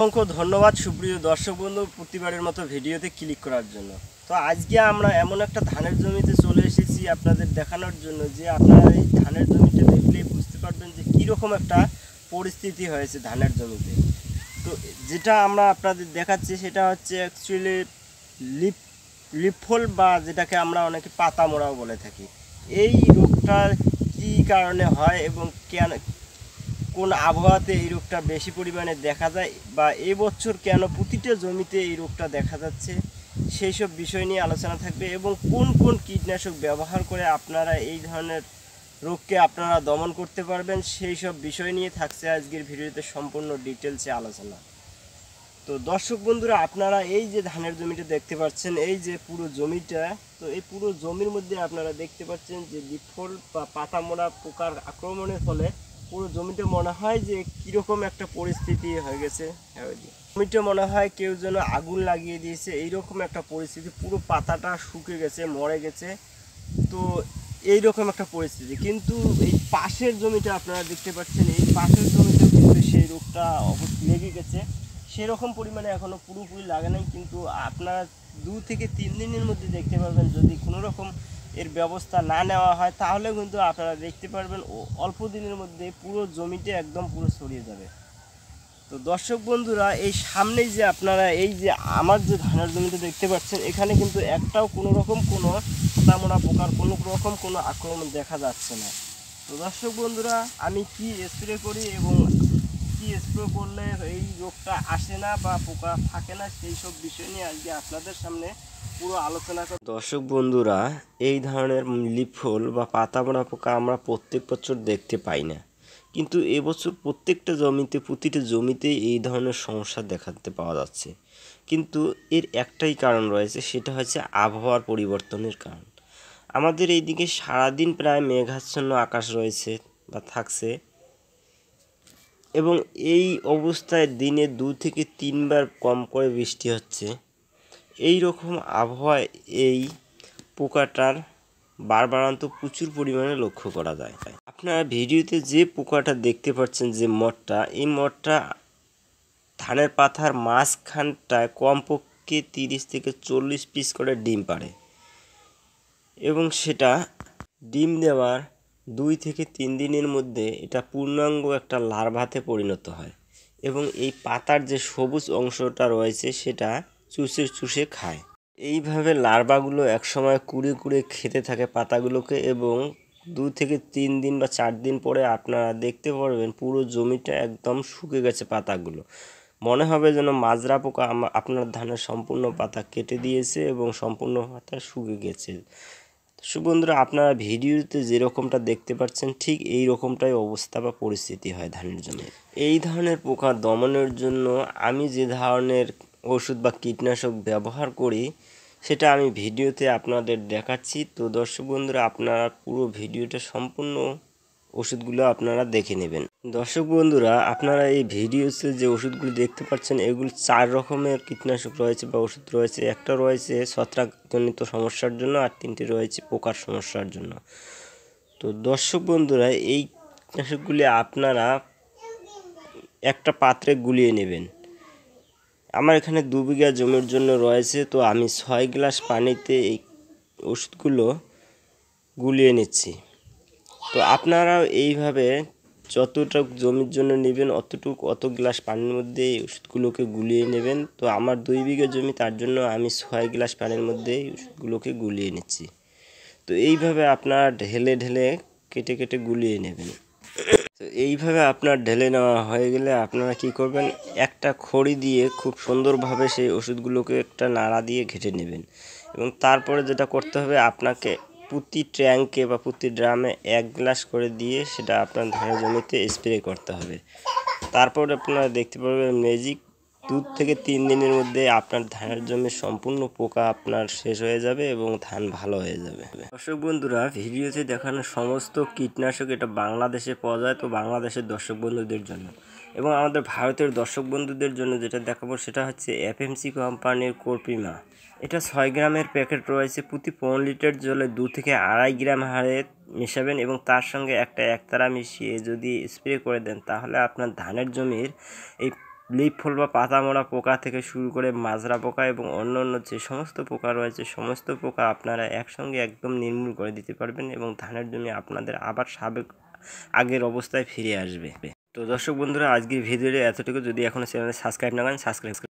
অসংখ্য ধন্যবাদ সুপ্রিয় দর্শক বন্ধু প্রতিবারের মতো ভিডিওতে ক্লিক করার জন্য তো আজকে আমরা এমন একটা ধানের জমিতে চলে এসেছি আপনাদের দেখানোর জন্য যে আপনারা এই ধানের জমিটা দেখলেই বুঝতে পারবেন যে কীরকম একটা পরিস্থিতি হয়েছে ধানের জমিতে তো যেটা আমরা আপনাদের দেখাচ্ছি সেটা হচ্ছে অ্যাকচুয়ালি লিপ লিফল বা যেটাকে আমরা অনেকে পাতা মোড়াও বলে থাকি এই রোগটা কী কারণে হয় এবং কেন কোন আবহাওয়াতে এই রোগটা বেশি পরিমাণে দেখা যায় বা এবছর কেন প্রতিটা জমিতে এই রোগটা দেখা যাচ্ছে সেই সব বিষয় নিয়ে আলোচনা থাকবে এবং কোন কোন কীটনাশক ব্যবহার করে আপনারা এই ধরনের রোগকে আপনারা দমন করতে পারবেন সেই সব বিষয় নিয়ে থাকছে আজকের ভিডিওতে সম্পূর্ণ ডিটেলসে আলোচনা তো দর্শক বন্ধুরা আপনারা এই যে ধানের জমিটা দেখতে পাচ্ছেন এই যে পুরো জমিটা তো এই পুরো জমির মধ্যে আপনারা দেখতে পাচ্ছেন যে বিফল বা পাতামোড়া পোকার আক্রমণের ফলে পুরো জমিতে মনে হয় যে কীরকম একটা পরিস্থিতি হয়ে গেছে হ্যাঁ, জমিতে মনে হয় কেউ যেন আগুন লাগিয়ে দিয়েছে এইরকম একটা পরিস্থিতি পুরো পাতাটা শুকে গেছে মরে গেছে তো এইরকম একটা পরিস্থিতি কিন্তু এই পাশের জমিটা আপনারা দেখতে পাচ্ছেন এই পাশের জমিটা কিন্তু সেই রোগটা লেগে গেছে সেরকম পরিমাণে এখনও পুরোপুরি লাগে নাই কিন্তু আপনারা দু থেকে তিন দিনের মধ্যে দেখতে পাবেন যদি কোনো রকম এর ব্যবস্থা না নেওয়া হয় তাহলে কিন্তু আপনারা দেখতে পারবেন অল্প দিনের মধ্যে পুরো জমিতে একদম পুরো ছড়িয়ে যাবে তো দর্শক বন্ধুরা এই সামনেই যে আপনারা এই যে আমার যে ধানের জমিতে দেখতে পাচ্ছেন এখানে কিন্তু একটাও কোনো রকম কোনো মোটামোটা পোকার কোনো রকম কোনো আক্রমণ দেখা যাচ্ছে না তো দর্শক বন্ধুরা আমি কি স্প্রে করি এবং কি স্প্রে করলে এই রোগটা আসে না বা পোকা থাকে না সেই সব বিষয় নিয়ে আজকে আপনাদের সামনে পুরো আলোচনা করব দর্শক বন্ধুরা এই ধরনের লিফল বা পাতাবোনা পোকা আমরা প্রত্যেক বছর দেখতে পাই না কিন্তু এবছর প্রত্যেকটা জমিতে প্রতিটা জমিতে এই ধরনের সমস্যা দেখাতে পাওয়া যাচ্ছে কিন্তু এর একটাই কারণ রয়েছে সেটা হচ্ছে আবহাওয়ার পরিবর্তনের কারণ আমাদের এইদিকে সারাদিন প্রায় মেঘাচ্ছন্ন আকাশ রয়েছে বা থাকছে এবং এই অবস্থায় দিনে দু থেকে তিনবার কম করে বৃষ্টি হচ্ছে এই রকম আবহাওয়ায় এই পোকাটার বারবারান্ত প্রচুর পরিমাণে লক্ষ্য করা যায় আপনারা ভিডিওতে যে পোকাটা দেখতে পাচ্ছেন যে মঠটা এই মঠটা ধানের পাথার মাঝখানটায় কমপক্ষে তিরিশ থেকে চল্লিশ পিস করে ডিম পারে এবং সেটা ডিম দেওয়ার দুই থেকে তিন দিনের মধ্যে এটা পূর্ণাঙ্গ একটা লার্ভাতে পরিণত হয় এবং এই পাতার যে সবুজ অংশটা রয়েছে সেটা চুষে চুষে খায় এইভাবে লার্ভাগুলো একসময় কুড়ে কুড়ে খেতে থাকে পাতাগুলোকে এবং দু থেকে তিন দিন বা চার দিন পরে আপনারা দেখতে পারবেন পুরো জমিটা একদম শুকে গেছে পাতাগুলো মনে হবে যেন মাজরা পোকা আপনার ধানের সম্পূর্ণ পাতা কেটে দিয়েছে এবং সম্পূর্ণ পাতা শুকে গেছে সুবন্ধুরা আপনারা ভিডিওতে যেরকমটা দেখতে পাচ্ছেন ঠিক এই রকমটাই অবস্থা বা পরিস্থিতি হয় ধানের জমি এই ধরনের পোকা দমনের জন্য আমি যে ধরনের ওষুধ বা কীটনাশক ব্যবহার করি সেটা আমি ভিডিওতে আপনাদের দেখাচ্ছি তো দর্শক বন্ধুরা আপনারা পুরো ভিডিওটা সম্পূর্ণ ওষুধগুলো আপনারা দেখে নেবেন দর্শক বন্ধুরা আপনারা এই ভিডিওতে যে ওষুধগুলি দেখতে পাচ্ছেন এগুলি চার রকমের কীটনাশক রয়েছে বা ওষুধ রয়েছে একটা রয়েছে ছত্রাকজনিত সমস্যার জন্য আর তিনটি রয়েছে পোকার সমস্যার জন্য তো দর্শক বন্ধুরা এই কীটনাশকগুলি আপনারা একটা পাত্রে গুলিয়ে নেবেন আমার এখানে দু বিঘা জমির জন্য রয়েছে তো আমি ছয় গ্লাস পানিতে এই ওষুধগুলো গুলিয়ে নিচ্ছি তো আপনারা এইভাবে যতটুক জমির জন্য নেবেন অতটুক অত গ্লাস পানির মধ্যে এই ওষুধগুলোকে গুলিয়ে নেবেন তো আমার দুই বিঘা জমি তার জন্য আমি ছয় গ্লাস পানির মধ্যে ওষুধগুলোকে গুলিয়ে নিচ্ছি তো এইভাবে আপনারা ঢেলে ঢেলে কেটে কেটে গুলিয়ে নেবেন তো এইভাবে আপনার ঢেলে নেওয়া হয়ে গেলে আপনারা কি করবেন একটা খড়ি দিয়ে খুব সুন্দরভাবে সেই ওষুধগুলোকে একটা নাড়া দিয়ে ঘেটে নেবেন এবং তারপরে যেটা করতে হবে আপনাকে প্রতি ট্যাঙ্কে বা প্রতি ড্রামে এক গ্লাস করে দিয়ে সেটা আপনার ধানের জমিতে স্প্রে করতে হবে তারপর আপনারা দেখতে পাবেন ম্যাজিক দু থেকে তিন দিনের মধ্যে আপনার ধানের জমি সম্পূর্ণ পোকা আপনার শেষ হয়ে যাবে এবং ধান ভালো হয়ে যাবে দর্শক বন্ধুরা ভিডিওতে দেখানো সমস্ত কীটনাশক এটা বাংলাদেশে পাওয়া যায় তো বাংলাদেশের দর্শক বন্ধুদের জন্য এবং আমাদের ভারতের দর্শক বন্ধুদের জন্য যেটা দেখাবো সেটা হচ্ছে এফএমসি কোম্পানির কর্পিমা এটা ছয় গ্রামের প্যাকেট রয়েছে প্রতি পনেরো লিটার জলে দু থেকে আড়াই গ্রাম হারে মেশাবেন এবং তার সঙ্গে একটা একতারা মিশিয়ে যদি স্প্রে করে দেন তাহলে আপনার ধানের জমির এই লিপ ফুল বা পাতা মোড়া পোকা থেকে শুরু করে মাজরা পোকা এবং অন্য অন্য যে সমস্ত পোকা রয়েছে সমস্ত পোকা আপনারা একসঙ্গে একদম নির্মূল করে দিতে পারবেন এবং ধানের জমি আপনাদের আবার সাবেক আগের অবস্থায় ফিরে আসবে তো দর্শক বন্ধুরা আজকের ভিডিওটি এতটুকু যদি এখনও চ্যানেলে সাবস্ক্রাইব না করেন সাবস্ক্রাইব